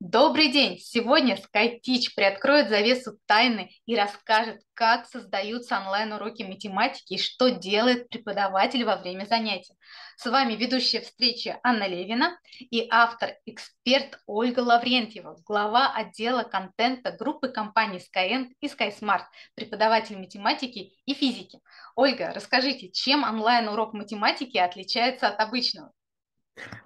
Добрый день! Сегодня SkyTeach приоткроет завесу тайны и расскажет, как создаются онлайн-уроки математики и что делает преподаватель во время занятий. С вами ведущая встречи Анна Левина и автор-эксперт Ольга Лаврентьева, глава отдела контента группы компаний Skyent и SkySmart, преподаватель математики и физики. Ольга, расскажите, чем онлайн-урок математики отличается от обычного?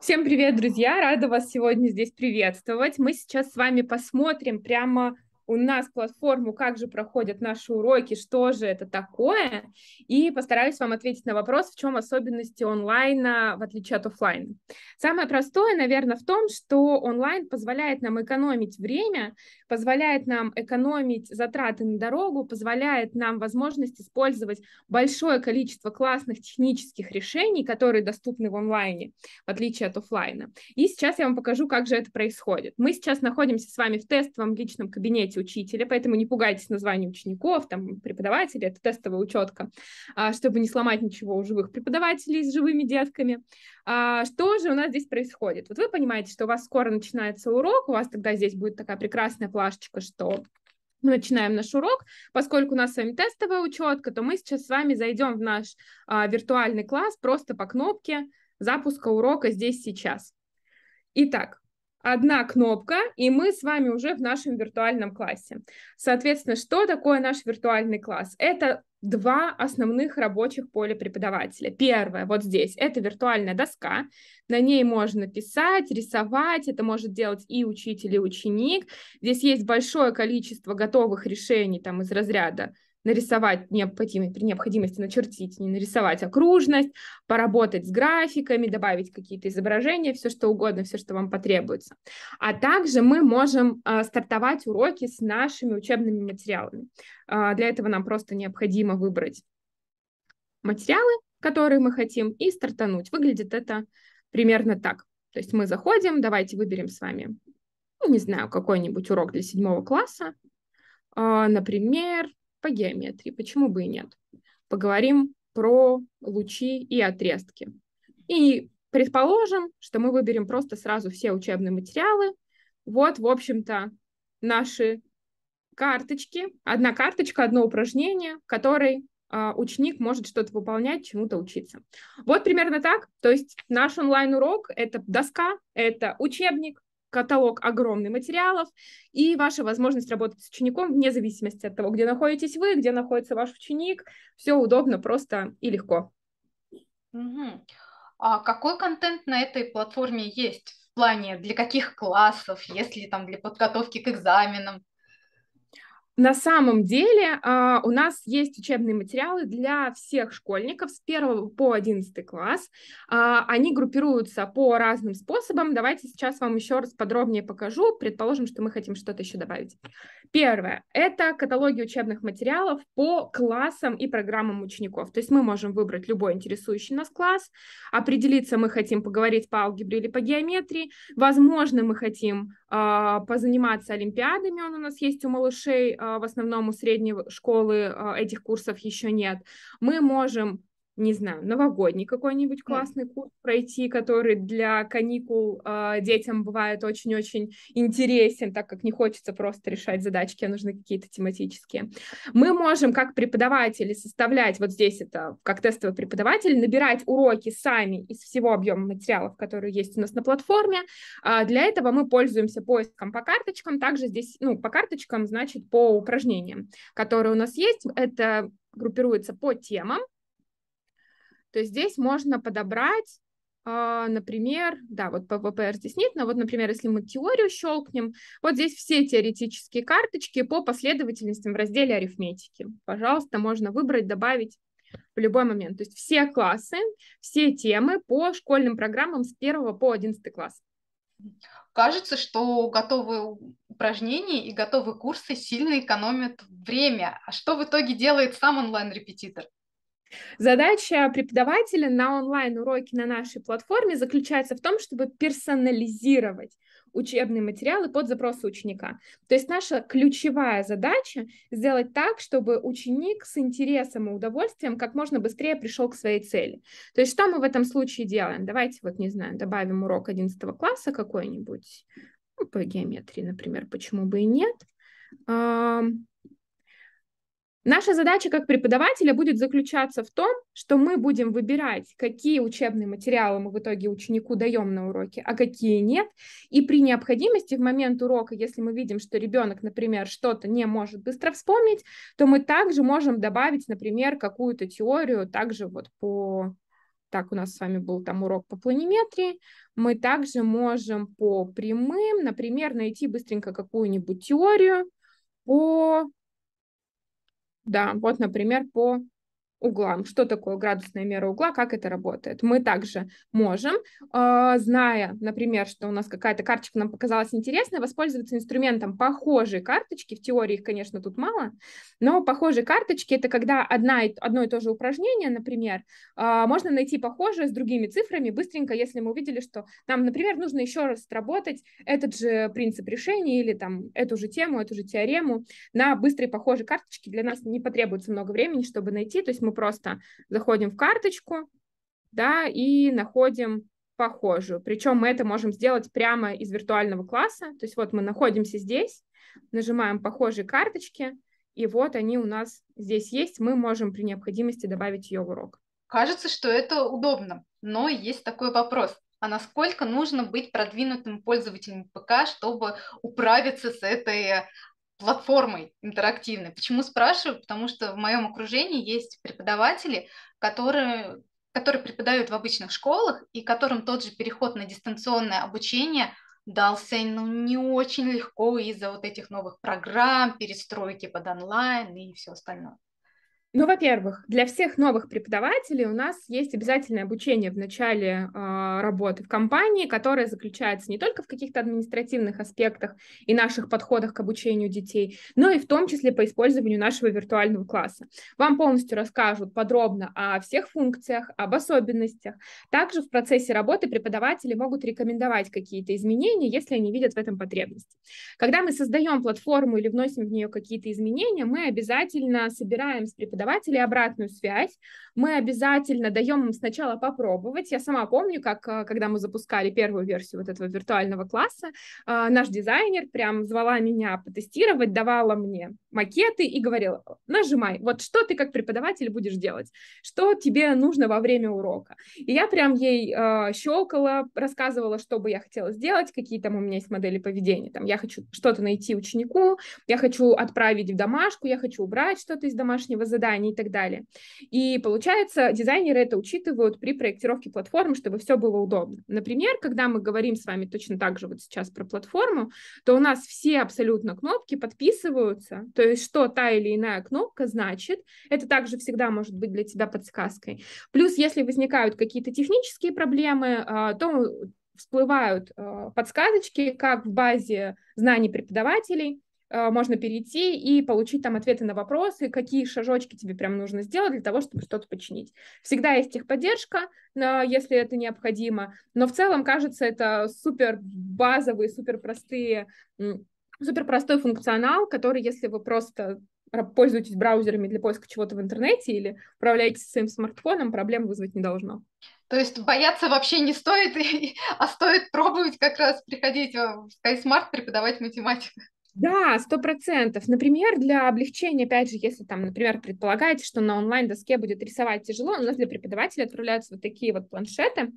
Всем привет, друзья! Рада вас сегодня здесь приветствовать. Мы сейчас с вами посмотрим прямо у нас платформу, как же проходят наши уроки, что же это такое, и постараюсь вам ответить на вопрос, в чем особенности онлайна в отличие от офлайна. Самое простое, наверное, в том, что онлайн позволяет нам экономить время, позволяет нам экономить затраты на дорогу, позволяет нам возможность использовать большое количество классных технических решений, которые доступны в онлайне, в отличие от офлайна. И сейчас я вам покажу, как же это происходит. Мы сейчас находимся с вами в тестовом личном кабинете знаете учителя, поэтому не пугайтесь названий учеников, там, преподавателей, это тестовая учетка, а, чтобы не сломать ничего у живых преподавателей с живыми детками. А, что же у нас здесь происходит? Вот вы понимаете, что у вас скоро начинается урок, у вас тогда здесь будет такая прекрасная плашечка, что мы начинаем наш урок. Поскольку у нас с вами тестовая учетка, то мы сейчас с вами зайдем в наш а, виртуальный класс просто по кнопке запуска урока здесь сейчас. Итак, одна кнопка, и мы с вами уже в нашем виртуальном классе. Соответственно, что такое наш виртуальный класс? Это два основных рабочих поля преподавателя. Первое вот здесь, это виртуальная доска, на ней можно писать, рисовать, это может делать и учитель, и ученик. Здесь есть большое количество готовых решений там из разряда нарисовать необходимо, при необходимости начертить, не нарисовать окружность, поработать с графиками, добавить какие-то изображения, все что угодно, все, что вам потребуется. А также мы можем э, стартовать уроки с нашими учебными материалами. Э, для этого нам просто необходимо выбрать материалы, которые мы хотим, и стартануть. Выглядит это примерно так. То есть мы заходим, давайте выберем с вами, ну, не знаю, какой-нибудь урок для седьмого класса, э, например, по геометрии, почему бы и нет. Поговорим про лучи и отрезки. И предположим, что мы выберем просто сразу все учебные материалы. Вот, в общем-то, наши карточки. Одна карточка, одно упражнение, которой а, ученик может что-то выполнять, чему-то учиться. Вот примерно так. То есть наш онлайн-урок — это доска, это учебник, каталог огромный материалов и ваша возможность работать с учеником вне зависимости от того, где находитесь вы, где находится ваш ученик. Все удобно, просто и легко. Угу. А какой контент на этой платформе есть? В плане для каких классов, если там для подготовки к экзаменам? на самом деле а, у нас есть учебные материалы для всех школьников с 1 по 11 класс. А, они группируются по разным способам. Давайте сейчас вам еще раз подробнее покажу. Предположим, что мы хотим что-то еще добавить. Первое – это каталоги учебных материалов по классам и программам учеников. То есть мы можем выбрать любой интересующий нас класс, определиться, мы хотим поговорить по алгебре или по геометрии. Возможно, мы хотим а, позаниматься олимпиадами, он у нас есть у малышей, а, в основном у средней школы а, этих курсов еще нет, мы можем не знаю, новогодний какой-нибудь классный курс пройти, который для каникул э, детям бывает очень-очень интересен, так как не хочется просто решать задачки, а нужны какие-то тематические. Мы можем как преподаватели составлять, вот здесь это как тестовый преподаватель, набирать уроки сами из всего объема материалов, которые есть у нас на платформе. Э, для этого мы пользуемся поиском по карточкам, также здесь, ну, по карточкам, значит, по упражнениям, которые у нас есть. Это группируется по темам, то здесь можно подобрать, а, например, да, вот ППР здесь нет, но вот, например, если мы теорию щелкнем, вот здесь все теоретические карточки по последовательностям в разделе арифметики. Пожалуйста, можно выбрать, добавить в любой момент. То есть все классы, все темы по школьным программам с 1 по 11 класс. Кажется, что готовые упражнения и готовые курсы сильно экономят время. А что в итоге делает сам онлайн-репетитор? Задача преподавателя на онлайн-уроке на нашей платформе заключается в том, чтобы персонализировать учебные материалы под запросы ученика. То есть наша ключевая задача сделать так, чтобы ученик с интересом и удовольствием как можно быстрее пришел к своей цели. То есть что мы в этом случае делаем? Давайте, вот не знаю, добавим урок 11 класса какой-нибудь, ну, по геометрии, например, почему бы и нет. Наша задача как преподавателя будет заключаться в том, что мы будем выбирать, какие учебные материалы мы в итоге ученику даем на уроке, а какие нет. И при необходимости в момент урока, если мы видим, что ребенок, например, что-то не может быстро вспомнить, то мы также можем добавить, например, какую-то теорию также вот по... Так, у нас с вами был там урок по планиметрии. Мы также можем по прямым, например, найти быстренько какую-нибудь теорию по да, вот, например, по углам. Что такое градусная мера угла, как это работает? Мы также можем, а, зная, например, что у нас какая-то карточка нам показалась интересной, воспользоваться инструментом похожей карточки. В теории их, конечно, тут мало, но похожие карточки — это когда одна, одно и то же упражнение, например, а, можно найти похожее с другими цифрами быстренько, если мы увидели, что нам, например, нужно еще раз отработать этот же принцип решения или там эту же тему, эту же теорему на быстрой похожей карточке. Для нас не потребуется много времени, чтобы найти, то есть мы просто заходим в карточку, да, и находим похожую. Причем мы это можем сделать прямо из виртуального класса. То есть вот мы находимся здесь, нажимаем похожие карточки, и вот они у нас здесь есть. Мы можем при необходимости добавить ее в урок. Кажется, что это удобно, но есть такой вопрос. А насколько нужно быть продвинутым пользователем ПК, чтобы управиться с этой платформой интерактивной. Почему спрашиваю? Потому что в моем окружении есть преподаватели, которые, которые преподают в обычных школах и которым тот же переход на дистанционное обучение дался ну, не очень легко из-за вот этих новых программ, перестройки под онлайн и все остальное. Ну, во-первых, для всех новых преподавателей у нас есть обязательное обучение в начале э, работы в компании, которое заключается не только в каких-то административных аспектах и наших подходах к обучению детей, но и в том числе по использованию нашего виртуального класса. Вам полностью расскажут подробно о всех функциях, об особенностях. Также в процессе работы преподаватели могут рекомендовать какие-то изменения, если они видят в этом потребность. Когда мы создаем платформу или вносим в нее какие-то изменения, мы обязательно собираем с преподавателями преподавателей обратную связь. Мы обязательно даем им сначала попробовать. Я сама помню, как э, когда мы запускали первую версию вот этого виртуального класса, э, наш дизайнер прям звала меня потестировать, давала мне макеты и говорила, нажимай, вот что ты как преподаватель будешь делать, что тебе нужно во время урока. И я прям ей э, щелкала, рассказывала, что бы я хотела сделать, какие там у меня есть модели поведения. Там я хочу что-то найти ученику, я хочу отправить в домашку, я хочу убрать что-то из домашнего задания ожиданий и так далее. И получается, дизайнеры это учитывают при проектировке платформы, чтобы все было удобно. Например, когда мы говорим с вами точно так же вот сейчас про платформу, то у нас все абсолютно кнопки подписываются, то есть что та или иная кнопка значит, это также всегда может быть для тебя подсказкой. Плюс, если возникают какие-то технические проблемы, а, то всплывают а, подсказочки, как в базе знаний преподавателей, Э, можно перейти и получить там ответы на вопросы, какие шажочки тебе прям нужно сделать для того, чтобы что-то починить. Всегда есть техподдержка, э, если это необходимо, но в целом, кажется, это супер базовые, супер простые, супер простой функционал, который, если вы просто пользуетесь браузерами для поиска чего-то в интернете или управляете своим смартфоном, проблем вызвать не должно. То есть бояться вообще не стоит, а стоит пробовать как раз приходить э, в SkySmart преподавать математику. Да, сто процентов. Например, для облегчения, опять же, если там, например, предполагаете, что на онлайн-доске будет рисовать тяжело, у нас для преподавателя отправляются вот такие вот планшеты,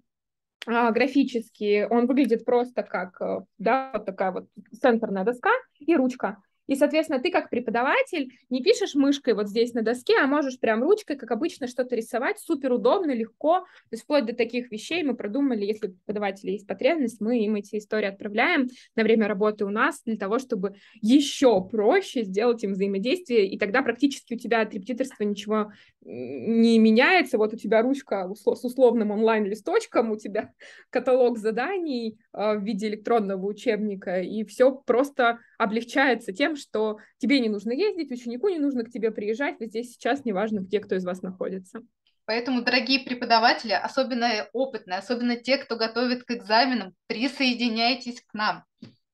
а, графические, он выглядит просто как, э, да, вот такая вот центрная доска и ручка. И, соответственно, ты как преподаватель не пишешь мышкой вот здесь на доске, а можешь прям ручкой, как обычно, что-то рисовать, супер удобно, легко. То есть вплоть до таких вещей мы продумали, если у преподавателя есть потребность, мы им эти истории отправляем на время работы у нас для того, чтобы еще проще сделать им взаимодействие, и тогда практически у тебя от репетиторства ничего не меняется, вот у тебя ручка с условным онлайн-листочком, у тебя каталог заданий а, в виде электронного учебника, и все просто облегчается тем, что тебе не нужно ездить, ученику не нужно к тебе приезжать, вы здесь сейчас неважно, где кто из вас находится. Поэтому, дорогие преподаватели, особенно опытные, особенно те, кто готовит к экзаменам, присоединяйтесь к нам.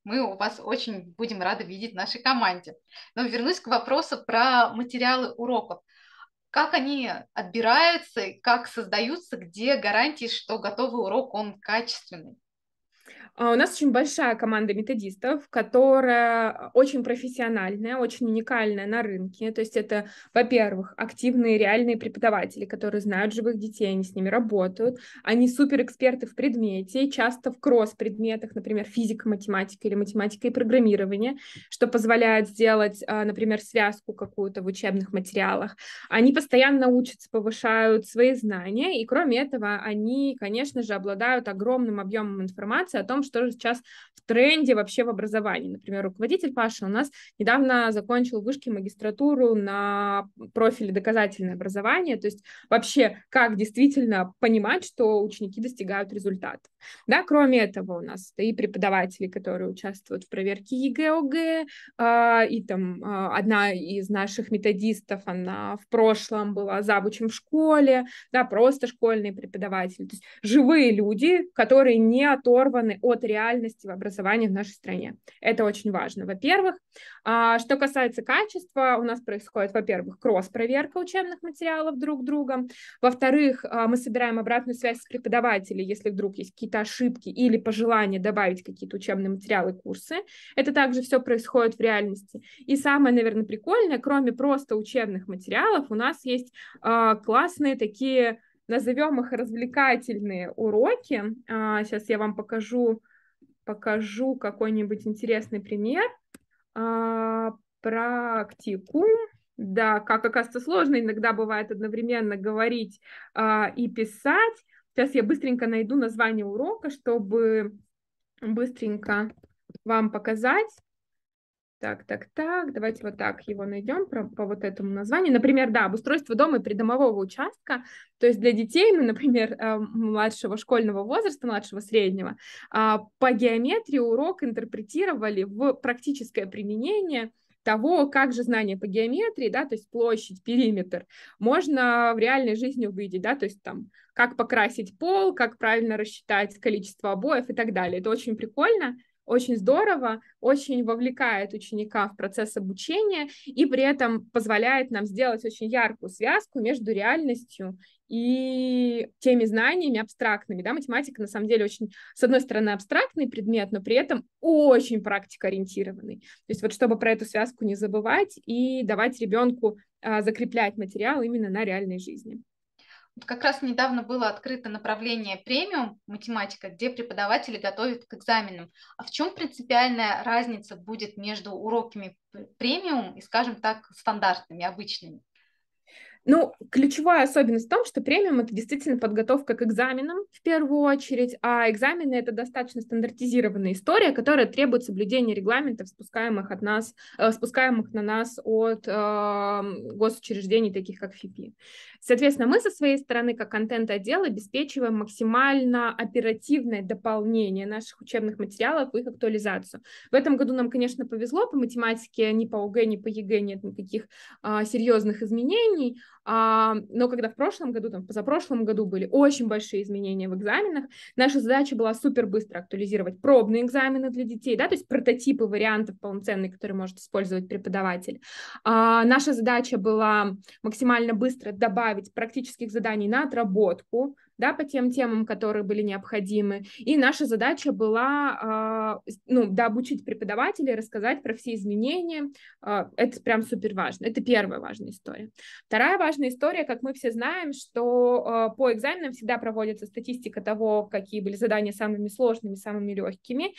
Мы у вас очень будем рады видеть в нашей команде. Но вернусь к вопросу про материалы уроков как они отбираются, как создаются, где гарантии, что готовый урок, он качественный? А, у нас очень большая команда методистов, которая очень профессиональная, очень уникальная на рынке. То есть это, во-первых, активные реальные преподаватели, которые знают живых детей, они с ними работают. Они суперэксперты в предмете, часто в кросс-предметах, например, физика, математика или математика и программирование, что позволяет сделать, а, например, связку какую-то в учебных материалах. Они постоянно учатся, повышают свои знания, и кроме этого они, конечно же, обладают огромным объемом информации о том, что же сейчас в тренде вообще в образовании. Например, руководитель Паша у нас недавно закончил вышки магистратуру на профиле доказательное образование, то есть вообще как действительно понимать, что ученики достигают результата. Да, кроме этого у нас и преподаватели, которые участвуют в проверке ЕГЭ, ОГЭ, а, и там а, одна из наших методистов, она в прошлом была завучем в школе, да, просто школьный преподаватель, то есть живые люди, которые не оторваны от от реальности в образовании в нашей стране. Это очень важно. Во-первых, а, что касается качества, у нас происходит, во-первых, кросс-проверка учебных материалов друг другом. Во-вторых, а, мы собираем обратную связь с преподавателей, если вдруг есть какие-то ошибки или пожелания добавить какие-то учебные материалы, курсы. Это также все происходит в реальности. И самое, наверное, прикольное, кроме просто учебных материалов, у нас есть а, классные такие назовем их развлекательные уроки. Сейчас а, я вам покажу, покажу какой-нибудь интересный пример. А, Практикум. Да, как оказывается сложно иногда бывает одновременно говорить а, и писать. Сейчас я быстренько найду название урока, чтобы быстренько вам показать. Так, так, так, давайте вот так его найдем про, по вот этому названию. Например, да, обустройство дома и придомового участка, то есть для детей, ну, например, э, младшего школьного возраста, младшего среднего, а, по геометрии урок интерпретировали в практическое применение того, как же знания по геометрии, да, то есть площадь, периметр, можно в реальной жизни увидеть, да, то есть там как покрасить пол, как правильно рассчитать количество обоев и так далее. Это очень прикольно очень здорово, очень вовлекает ученика в процесс обучения и при этом позволяет нам сделать очень яркую связку между реальностью и теми знаниями абстрактными. Да, математика на самом деле очень, с одной стороны, абстрактный предмет, но при этом очень практикоориентированный. То есть вот чтобы про эту связку не забывать и давать ребенку а, закреплять материал именно на реальной жизни. Как раз недавно было открыто направление премиум математика, где преподаватели готовят к экзаменам. А в чем принципиальная разница будет между уроками премиум и, скажем так, стандартными, обычными? Ну, ключевая особенность в том, что премиум это действительно подготовка к экзаменам в первую очередь, а экзамены это достаточно стандартизированная история, которая требует соблюдения регламентов, спускаемых от нас, э, спускаемых на нас от э, госучреждений, таких как ФИПИ. Соответственно, мы со своей стороны, как контент-отдел, обеспечиваем максимально оперативное дополнение наших учебных материалов, их актуализацию. В этом году нам, конечно, повезло по математике, ни по ОГЭ, ни по ЕГЭ нет никаких э, серьезных изменений а, но когда в прошлом году, там, позапрошлом году были очень большие изменения в экзаменах, наша задача была супер быстро актуализировать пробные экзамены для детей, да, то есть прототипы вариантов полноценных, которые может использовать преподаватель. А, наша задача была максимально быстро добавить практических заданий на отработку, да, по тем темам, которые были необходимы. И наша задача была, а, ну, да, преподавателей, рассказать про все изменения. А, это прям супер важно. Это первая важная история. Вторая важная история, как мы все знаем, что а, по экзаменам всегда проводится статистика того, какие были задания самыми сложными, самыми легкими.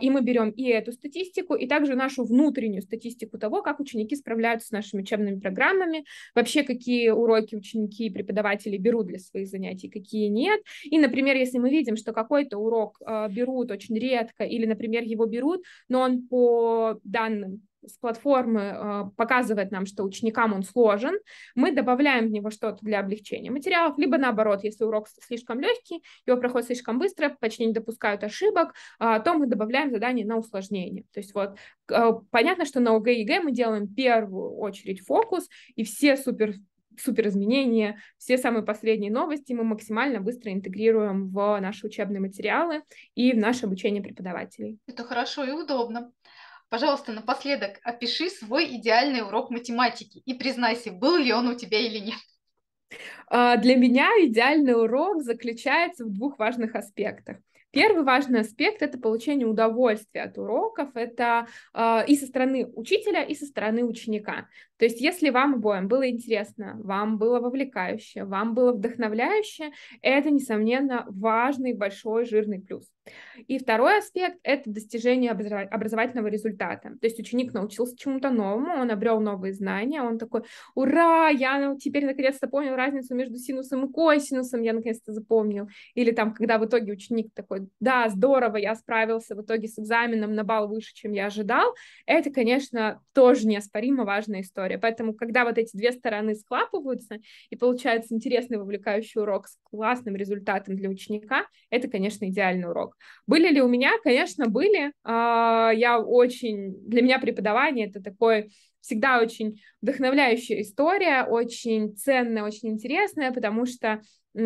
И мы берем и эту статистику, и также нашу внутреннюю статистику того, как ученики справляются с нашими учебными программами, вообще какие уроки ученики и преподаватели берут для своих занятий, какие нет. И, например, если мы видим, что какой-то урок э, берут очень редко, или, например, его берут, но он по данным с платформы э, показывает нам, что ученикам он сложен, мы добавляем в него что-то для облегчения материалов, либо наоборот, если урок слишком легкий, его проходит слишком быстро, почти не допускают ошибок, э, то мы добавляем задание на усложнение. То есть вот э, понятно, что на ОГЭ и ЕГЭ мы делаем в первую очередь фокус, и все супер супер изменения, все самые последние новости мы максимально быстро интегрируем в наши учебные материалы и в наше обучение преподавателей. Это хорошо и удобно. Пожалуйста, напоследок опиши свой идеальный урок математики и признайся, был ли он у тебя или нет. А, для меня идеальный урок заключается в двух важных аспектах. Первый важный аспект это получение удовольствия от уроков, это э, и со стороны учителя, и со стороны ученика. То есть, если вам обоим было интересно, вам было вовлекающе, вам было вдохновляюще, это, несомненно, важный, большой, жирный плюс. И второй аспект – это достижение образовательного результата. То есть ученик научился чему-то новому, он обрел новые знания, он такой, ура, я теперь наконец-то понял разницу между синусом и косинусом, я наконец-то запомнил. Или там, когда в итоге ученик такой, да, здорово, я справился в итоге с экзаменом на балл выше, чем я ожидал, это, конечно, тоже неоспоримо важная история история. Поэтому, когда вот эти две стороны склапываются, и получается интересный, вовлекающий урок с классным результатом для ученика, это, конечно, идеальный урок. Были ли у меня? Конечно, были. А, я очень... Для меня преподавание — это такой всегда очень вдохновляющая история, очень ценная, очень интересная, потому что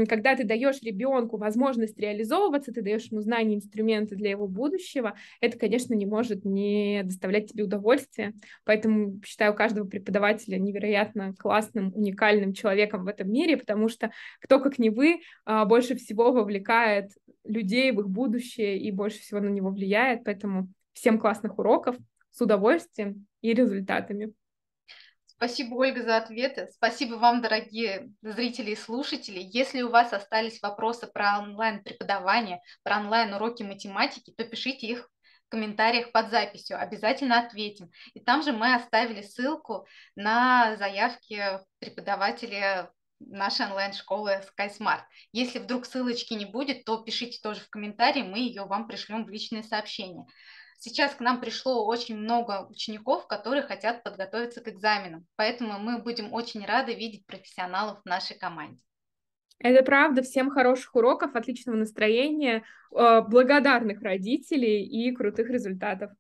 когда ты даешь ребенку возможность реализовываться, ты даешь ему знания, инструменты для его будущего, это, конечно, не может не доставлять тебе удовольствие. Поэтому считаю каждого преподавателя невероятно классным, уникальным человеком в этом мире, потому что кто, как не вы, а, больше всего вовлекает людей в их будущее и больше всего на него влияет. Поэтому всем классных уроков с удовольствием и результатами. Спасибо, Ольга, за ответы. Спасибо вам, дорогие зрители и слушатели. Если у вас остались вопросы про онлайн-преподавание, про онлайн-уроки математики, то пишите их в комментариях под записью. Обязательно ответим. И там же мы оставили ссылку на заявки преподавателя нашей онлайн-школы SkySmart. Если вдруг ссылочки не будет, то пишите тоже в комментарии, мы ее вам пришлем в личные сообщения. Сейчас к нам пришло очень много учеников, которые хотят подготовиться к экзаменам, поэтому мы будем очень рады видеть профессионалов в нашей команде. Это правда. Всем хороших уроков, отличного настроения, э, благодарных родителей и крутых результатов.